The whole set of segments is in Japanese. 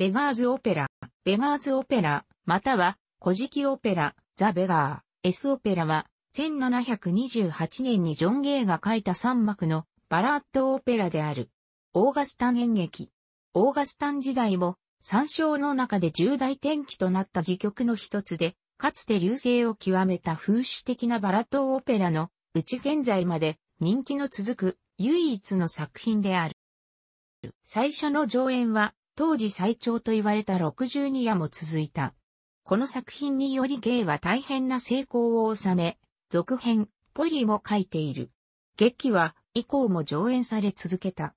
ベガーズオペラ、ベガーズオペラ、または、古事記オペラ、ザ・ベガー、エスオペラは、1728年にジョン・ゲイが書いた3幕のバラッドオペラである。オーガスタン演劇。オーガスタン時代も、参照の中で重大転機となった戯曲の一つで、かつて流星を極めた風刺的なバラッドオペラの、うち現在まで人気の続く唯一の作品である。最初の上演は、当時最長と言われた62夜も続いた。この作品によりゲイは大変な成功を収め、続編、ポリも書いている。劇は以降も上演され続けた。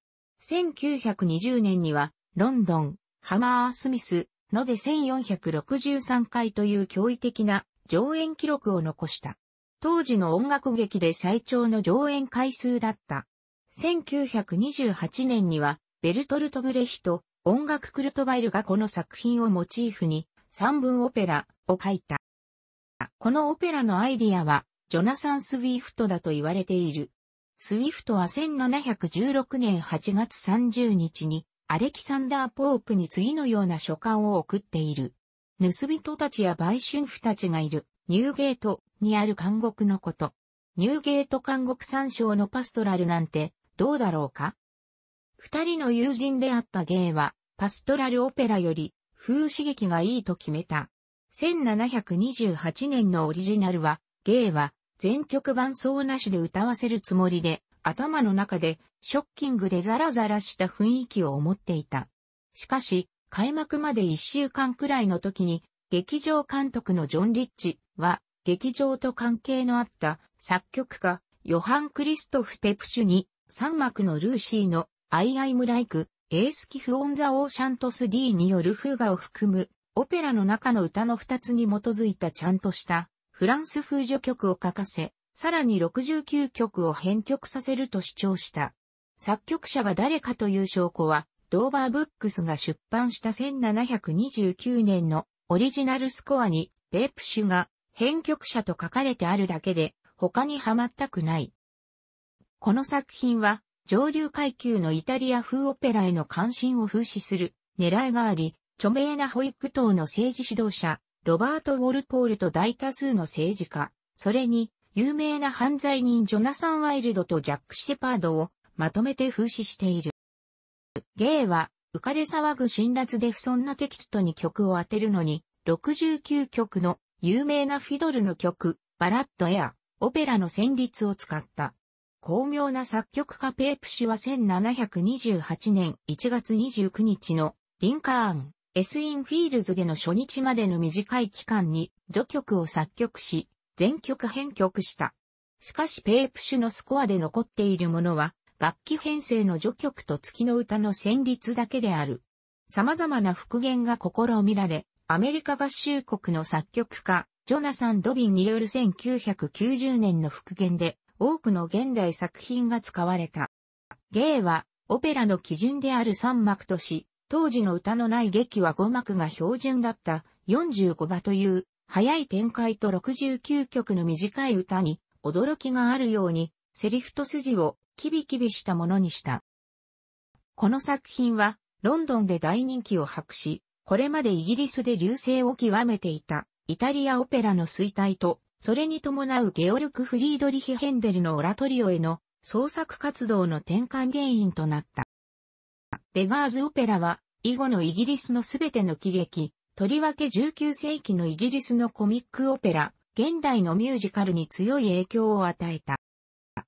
1920年には、ロンドン、ハマー・スミス、ので1463回という驚異的な上演記録を残した。当時の音楽劇で最長の上演回数だった。1928年には、ベルトルト・ブレヒト、音楽クルトバイルがこの作品をモチーフに、三文オペラを書いた。このオペラのアイディアは、ジョナサン・スウィフトだと言われている。スウィフトは1716年8月30日に、アレキサンダー・ポープに次のような書簡を送っている。盗人たちや売春婦たちがいる、ニューゲートにある監獄のこと。ニューゲート監獄参照のパストラルなんて、どうだろうか二人の友人であったゲイは、パストラルオペラより、風刺激がいいと決めた。1728年のオリジナルは、ゲイは、全曲伴奏なしで歌わせるつもりで、頭の中で、ショッキングでザラザラした雰囲気を思っていた。しかし、開幕まで一週間くらいの時に、劇場監督のジョン・リッチは、劇場と関係のあった作曲家、ヨハン・クリストフ・ペプシュに、三幕のルーシーのアイアイムライク、エースキフオンザオーシャントス D によるフーガを含む、オペラの中の歌の二つに基づいたちゃんとした、フランス風序曲を書かせ、さらに69曲を編曲させると主張した。作曲者が誰かという証拠は、ドーバーブックスが出版した1729年のオリジナルスコアに、ベープシュが編曲者と書かれてあるだけで、他にはまったくない。この作品は、上流階級のイタリア風オペラへの関心を風刺する狙いがあり、著名な保育等の政治指導者、ロバート・ウォルポールと大多数の政治家、それに有名な犯罪人ジョナサン・ワイルドとジャック・シェパードをまとめて風刺している。ゲイは浮かれ騒ぐ辛辣で不尊なテキストに曲を当てるのに、69曲の有名なフィドルの曲、バラッドエア、オペラの旋律を使った。巧妙な作曲家ペープ氏は1728年1月29日のリンカーン、エスインフィールズでの初日までの短い期間に序曲を作曲し、全曲編曲した。しかしペープ氏のスコアで残っているものは、楽器編成の序曲と月の歌の旋律だけである。様々な復元が試みられ、アメリカ合衆国の作曲家、ジョナサン・ドビンによる1990年の復元で、多くの現代作品が使われた。芸は、オペラの基準である3幕とし、当時の歌のない劇は5幕が標準だった45場という、早い展開と69曲の短い歌に、驚きがあるように、セリフと筋をキビキビしたものにした。この作品は、ロンドンで大人気を博し、これまでイギリスで流星を極めていた、イタリアオペラの衰退とそれに伴うゲオルク・フリードリヒ・ヘンデルのオラトリオへの創作活動の転換原因となった。ベガーズ・オペラは、以後のイギリスのすべての喜劇、とりわけ19世紀のイギリスのコミックオペラ、現代のミュージカルに強い影響を与えた。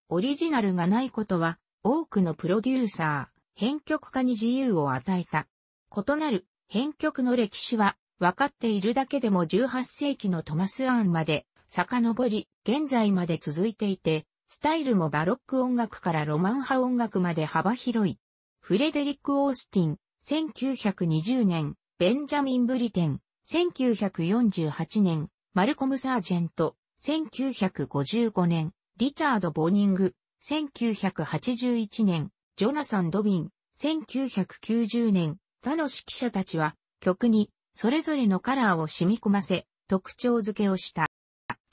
オリジナルがないことは、多くのプロデューサー、編曲家に自由を与えた。異なる編曲の歴史は、分かっているだけでも18世紀のトマス・アンまで遡り、現在まで続いていて、スタイルもバロック音楽からロマン派音楽まで幅広い。フレデリック・オースティン、1920年、ベンジャミン・ブリテン、1948年、マルコム・サージェント、1955年、リチャード・ボーニング、1981年、ジョナサン・ドビン、1990年、他の指揮者たちは、曲に、それぞれのカラーを染み込ませ、特徴付けをした。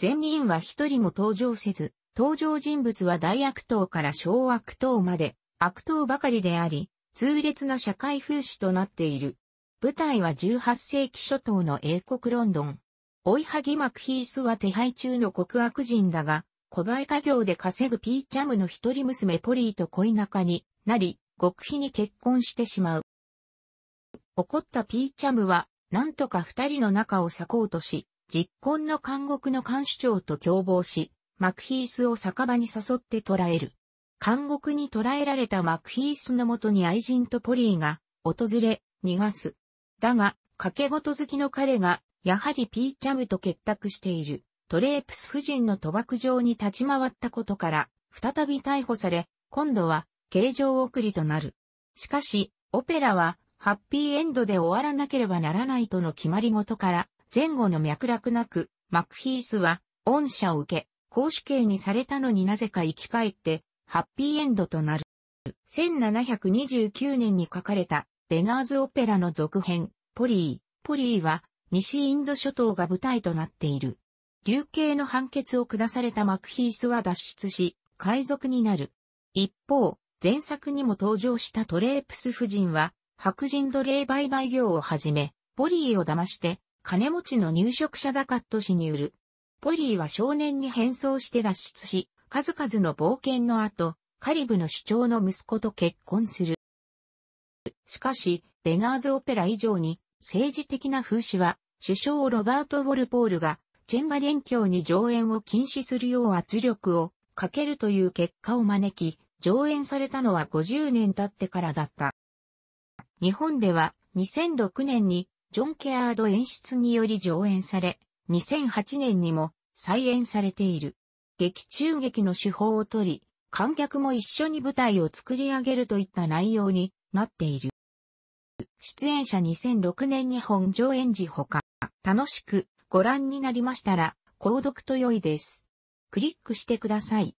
全員は一人も登場せず、登場人物は大悪党から小悪党まで、悪党ばかりであり、痛烈な社会風刺となっている。舞台は18世紀初頭の英国ロンドン。追いはぎマクヒースは手配中の極悪人だが、小売家業で稼ぐピーチャムの一人娘ポリーと恋仲になり、極秘に結婚してしまう。怒ったピーチャムは、なんとか二人の仲を裂こうとし、実婚の監獄の監視長と共謀し、マクヒースを酒場に誘って捕らえる。監獄に捕らえられたマクヒースのもとに愛人とポリーが訪れ、逃がす。だが、掛け事好きの彼が、やはりピーチャムと結託している、トレープス夫人の賭博場に立ち回ったことから、再び逮捕され、今度は、形状送りとなる。しかし、オペラは、ハッピーエンドで終わらなければならないとの決まり事から、前後の脈絡なく、マクヒースは、恩赦を受け、公主刑にされたのになぜか生き返って、ハッピーエンドとなる。1729年に書かれた、ベガーズオペラの続編、ポリー。ポリーは、西インド諸島が舞台となっている。流刑の判決を下されたマクヒースは脱出し、海賊になる。一方、前作にも登場したトレープス夫人は、白人奴隷売買業をはじめ、ポリーを騙して、金持ちの入植者ダカット氏による。ポリーは少年に変装して脱出し、数々の冒険の後、カリブの主張の息子と結婚する。しかし、ベガーズオペラ以上に、政治的な風刺は、首相ロバート・ウォルポールが、チェンバ連ン教に上演を禁止するよう圧力をかけるという結果を招き、上演されたのは50年経ってからだった。日本では2006年にジョン・ケアード演出により上演され、2008年にも再演されている。劇中劇の手法をとり、観客も一緒に舞台を作り上げるといった内容になっている。出演者2006年日本上演時ほか、楽しくご覧になりましたら、購読と良いです。クリックしてください。